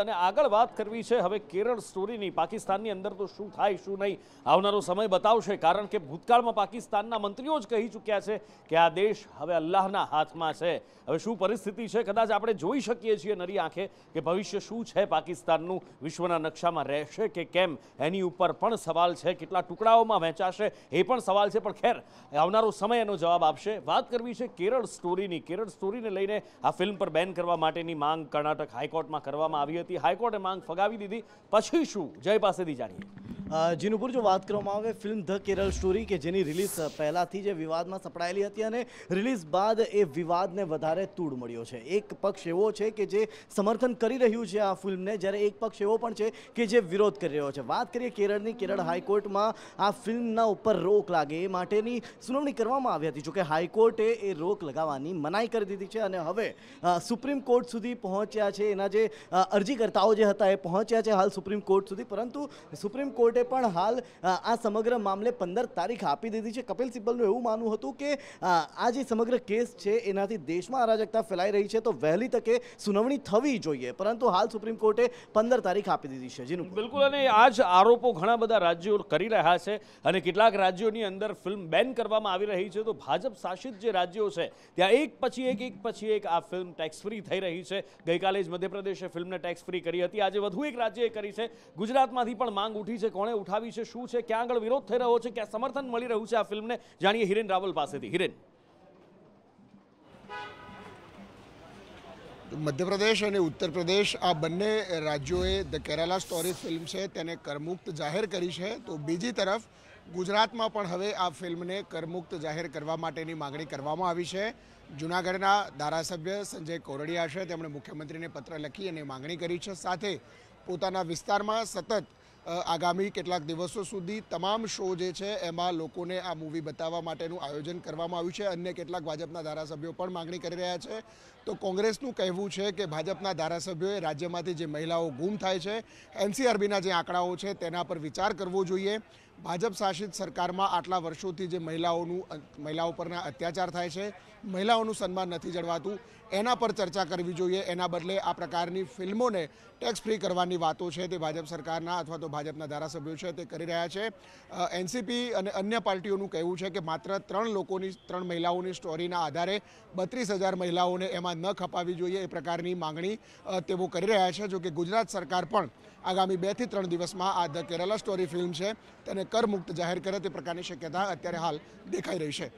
અને આગળ વાત કરવી છે હવે કેરળ સ્ટોરીની પાકિસ્તાનની અંદર તો શું થાય શું નહીં આવનારો સમય બતાવશે કારણ કે ભૂતકાળમાં પાકિસ્તાનના મંત્રીઓ જ કહી ચૂક્યા છે કે આ દેશ હવે અલ્લાહના હાથમાં છે હવે શું પરિસ્થિતિ છે કદાચ આપણે જોઈ શકીએ છીએ નરી આંખે કે ભવિષ્ય શું છે પાકિસ્તાનનું વિશ્વના નકશામાં રહેશે કે કેમ એની ઉપર પણ સવાલ છે કેટલા ટુકડાઓમાં વહેંચાશે એ પણ સવાલ છે પણ ખેર આવનારો સમય એનો જવાબ આપશે વાત કરવી છે કેરળ સ્ટોરીની કેરળ સ્ટોરીને લઈને આ ફિલ્મ પર બેન કરવા માટેની માંગ કર્ણાટક હાઈકોર્ટમાં કરવામાં આવી હતી હાઈકોર્ટે માંગ ફગાવી દીધી પછી શું જય પાસેથી જાણીએ જેનું ઉપર જો વાત કરવામાં આવે ફિલ્મ ધ કેરળ સ્ટોરી કે જેની રિલીઝ પહેલાંથી જે વિવાદમાં સપડાયેલી હતી અને રિલીઝ બાદ એ વિવાદને વધારે તૂડ મળ્યો છે એક પક્ષ એવો છે કે જે સમર્થન કરી રહ્યું છે આ ફિલ્મને જ્યારે એક પક્ષ એવો પણ છે કે જે વિરોધ કરી રહ્યો છે વાત કરીએ કેરળની કેરળ હાઈકોર્ટમાં આ ફિલ્મના ઉપર રોક લાગે એ માટેની સુનાવણી કરવામાં આવી હતી જોકે હાઈકોર્ટે એ રોક લગાવવાની મનાઈ કરી દીધી છે અને હવે સુપ્રીમ કોર્ટ સુધી પહોંચ્યા છે એના જે અરજીકર્તાઓ જે હતા એ પહોંચ્યા છે હાલ સુપ્રીમ કોર્ટ સુધી પરંતુ સુપ્રીમ કોર્ટે કોર્ટે પણ હાલ આ સમગ્ર મામલે પંદર તારીખ આપી દીધી છે કપિલ સિબ્બલનું એવું માનવું હતું કે આ જે સમગ્ર કેસ છે એનાથી દેશમાં અરાજકતા ફેલાઈ રહી છે તો વહેલી તકે સુનાવણી થવી જોઈએ પરંતુ હાલ સુપ્રીમ કોર્ટે પંદર તારીખ આપી દીધી છે જેનું બિલકુલ અને આ જ આરોપો ઘણા બધા રાજ્યો કરી રહ્યા છે અને કેટલાક રાજ્યોની અંદર ફિલ્મ બેન કરવામાં આવી રહી છે તો ભાજપ શાસિત જે રાજ્યો છે ત્યાં એક પછી એક એક પછી એક આ ફિલ્મ ટેક્સ ફ્રી થઈ રહી છે ગઈકાલે જ મધ્યપ્રદેશે ફિલ્મને ટેક્સ ફ્રી કરી હતી આજે વધુ એક રાજ્યએ કરી છે ગુજરાતમાંથી પણ માંગ ઉઠી છે કોણે તમે ઉઠાવી છે શું છે ક્યાં આગળ વિરોધ થઈ રહ્યો છે ક્યાં સમર્થન મળી રહ્યું છે આ ફિલ્મને જાણીએ હિરેન રાવલ પાસેથી હિરેન મધ્યપ્રદેશ અને ઉત્તર પ્રદેશ આ બંને રાજ્યોએ ધ કેરાલા સ્ટોરી ફિલ્મ છે તેને કરમુક્ત જાહેર કરી છે તો બીજી તરફ ગુજરાતમાં પણ હવે આ ફિલ્મને કરમુક્ત જાહેર કરવા માટેની માગણી કરવામાં આવી છે જૂનાગઢના ધારાસભ્ય સંજય કોરડિયા છે તેમણે મુખ્યમંત્રીને પત્ર લખી અને માગણી કરી છે સાથે પોતાના વિસ્તારમાં સતત આગામી કેટલાક દિવસો સુધી તમામ શો જે છે એમાં લોકોને આ મૂવી બતાવવા માટેનું આયોજન કરવામાં આવ્યું છે અન્ય કેટલાક ભાજપના ધારાસભ્યો પણ માગણી કરી રહ્યા છે તો કોંગ્રેસનું કહેવું છે કે ભાજપના ધારાસભ્યોએ રાજ્યમાંથી જે મહિલાઓ ગુમ થાય છે એનસીઆરબીના જે આંકડાઓ છે તેના પર વિચાર કરવો જોઈએ ભાજપ શાસિત સરકારમાં આટલા વર્ષોથી જે મહિલાઓનું મહિલાઓ પરના અત્યાચાર થાય છે મહિલાઓનું સન્માન નથી જળવાતું એના પર ચર્ચા કરવી જોઈએ એના બદલે આ પ્રકારની ફિલ્મોને ટેક્સ ફ્રી કરવાની વાતો છે તે ભાજપ સરકારના અથવા તો ભાજપના ધારાસભ્યો છે તે કરી રહ્યા છે એનસીપી અને અન્ય પાર્ટીઓનું કહેવું છે કે માત્ર ત્રણ લોકોની ત્રણ મહિલાઓની સ્ટોરીના આધારે બત્રીસ હજાર મહિલાઓને એમાં ન ખપાવી જોઈએ એ પ્રકારની માંગણી તેઓ કરી રહ્યા છે જોકે ગુજરાત સરકાર પણ આગામી બેથી ત્રણ દિવસમાં આ ધ કેરલા સ્ટોરી ફિલ્મ છે તેને કરમુક્ત જાહેર કરે તે પ્રકારની શક્યતા અત્યારે હાલ દેખાઈ રહી છે